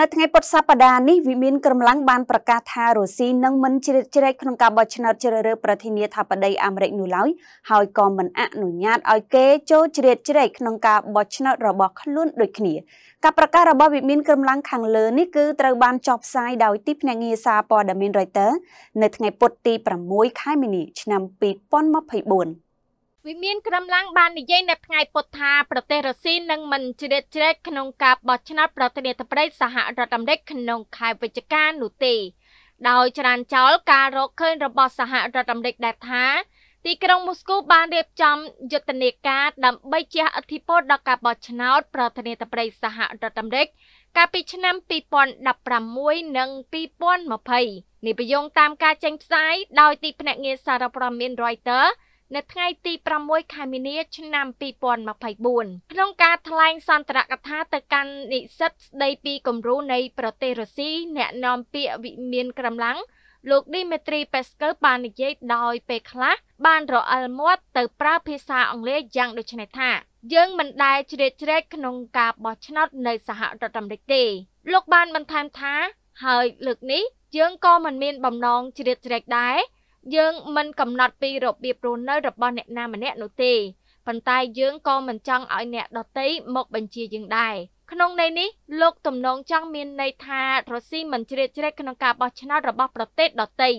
នៅថ្ងៃពុទ្ធសប្តាហ៍នេះវិមានក្រមឡាំងបានប្រកាសថារុស្ស៊ីនឹងមិនជ្រៀតជ្រែកក្នុងការបោះឆ្នោតជ្រើសរើសប្រធានាធិបតីអាមេរិកនោះឡើយហើយក៏មិនអនុញ្ញាតឲ្យគេចូលជ្រៀតជ្រែកក្នុងការបោះឆ្នោតរបស់ខ្លួនដូចគ្នាការប្រកាសរបស់វិមានក្រមឡាំងខាងលើនេះគឺត្រូវបានចុះផ្សាយដោយទីភ្នាក់ងារសារព័ត៌មាន Reuters នៅថ្ងៃពុធទី6ខែមីនាឆ្នាំ2024វិមានក្រមឡាំងបាននិយាយនៅថ្ងៃពុធថាប្រទេសរុស្ស៊ីនឹងមិនជ្រៀតជ្រែកក្នុងការបោះឆ្នោតប្រធានាធិបតីសហរដ្ឋអាមេរិកក្នុងខែវិច្ឆិកានោះទេដោយច្រានចោលការរកឃើញរបស់សហរដ្ឋអាមេរិកដែលថា ទីក្រុងមូស្គូបានរៀបចំយុទ្ធនាការដើម្បីជះឥទ្ធិពលដល់ការបោះឆ្នោតប្រធានាធិបតីសហរដ្ឋអាមេរិក កាលពីឆ្នាំ2016និង2020នេះបញ្យងតាមការចេញផ្សាយដោយទីភ្នាក់ងារសារព័ត៌មាន Reuters នៅថ្ងៃទី6ខែមីនា ឆ្នាំ2024ក្នុងការថ្លែងសន្ទរកថាទៅកាន់និស្សិតស្ដីពីគំរូនៃប្រទេសរុស្ស៊ីអ្នកនាំពាក្យវិមានក្រមឡាំងលោកឌីមេត្រីប៉េសកើបាននិយាយដោយពេលខ្លះបានរអិលមាត់ទៅប្រើភាសាអង់គ្លេសយ៉ាងដូចនេះថាយើងមិនដែលជ្រៀតជ្រែកក្នុងការបោះឆ្នោតនៅសហរដ្ឋអាមេរិកទេ លោកបានបន្ថែមថាហើយលើកនេះយើងក៏មិនមានបំណងជ្រៀតជ្រែកដែរយើងមិនកំណត់ពីរបៀបរស់នៅ របស់អ្នកណាម្នាក់នោះទេប៉ុន្តែយើងក៏មិនចង់ឲ្យអ្នកដទៃមក បញ្ជាយើងដែរក្នុងន័យនេះលោកទំនងចង់មានន័យថារុស្ស៊ីមិនជ្រៀតជ្រែកក្នុងការបោះឆ្នោតរបស់ប្រទេសដទៃ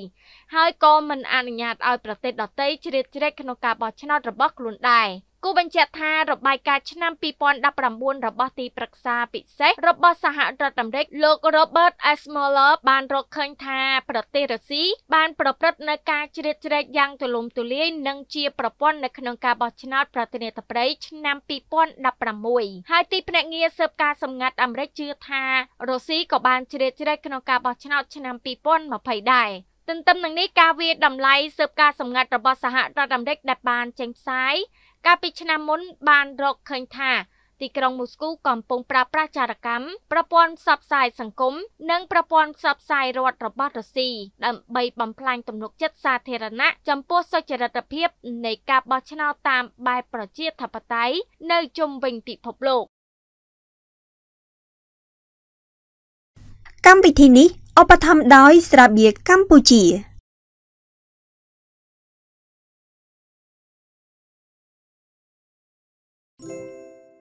ហើយក៏មិនអនុញ្ញាតឲ្យប្រទេសដទៃជ្រៀតជ្រែកក្នុងការបោះឆ្នោតរបស់ខ្លួនដែរគូបញ្ជាក់ថារបាយការណ៍ឆ្នាំ2019របស់ទីប្រឹក្សាពិសេសរបស់សហរដ្ឋអាមេរិកលោក Robert S. Mueller បានរកឃើញថាប្រទេសរុស្ស៊ីបានប្រព្រឹត្តនៅការជ្រៀតជ្រែកយ៉ាងទូលំទូលាយនិងជាប្រព័ន្ធនៅក្នុងការបោះឆ្នោតប្រធានាធិបតីឆ្នាំ2016ហើយទីភ្នាក់ងារស៊ើបការសម្ងាត់អាមេរិកជឿថារុស្ស៊ីក៏បានជ្រៀតជ្រែកក្នុងការបោះឆ្នោតឆ្នាំ2020ដែរទន្ទឹមនឹងនេះការវាតម្លៃស៊ើបការសម្ងាត់របស់សហរដ្ឋអាមេរិកដែលបានចេញផ្សាយកាលពីឆ្នាំមុន បានរកឃើញថា ទីក្រុងមូស្គូកំពុងប្រើប្រាស់ចារកម្មប្រព័ន្ធផ្សព្វផ្សាយសង្គមនិងប្រព័ន្ធផ្សព្វផ្សាយរដ្ឋរបស់រុស្ស៊ីដើម្បីបំផ្លាញទំនុកចិត្តសាធារណៈចំពោះសុចរិតភាពនៃការបោះឆ្នោតតាមបែបប្រជាធិបតេយ្យនៅជុំវិញពិភពលោកកម្មវិធីនេះឧបត្ថម្ភដោយ ស្រាបៀរកម្ពុជា you.